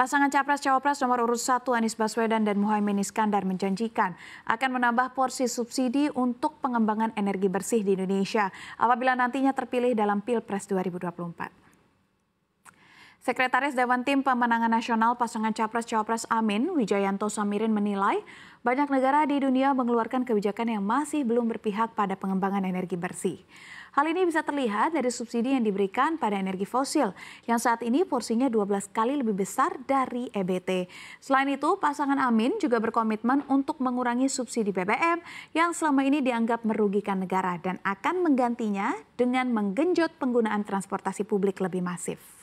Pasangan Capres-Cawapres nomor urut 1 Anies Baswedan dan Muhaimin Iskandar menjanjikan akan menambah porsi subsidi untuk pengembangan energi bersih di Indonesia apabila nantinya terpilih dalam Pilpres 2024. Sekretaris Dewan Tim Pemenangan Nasional Pasangan Capres-Cawapres Amin Wijayanto Samirin menilai banyak negara di dunia mengeluarkan kebijakan yang masih belum berpihak pada pengembangan energi bersih. Hal ini bisa terlihat dari subsidi yang diberikan pada energi fosil yang saat ini porsinya 12 kali lebih besar dari EBT. Selain itu, pasangan Amin juga berkomitmen untuk mengurangi subsidi BBM yang selama ini dianggap merugikan negara dan akan menggantinya dengan menggenjot penggunaan transportasi publik lebih masif.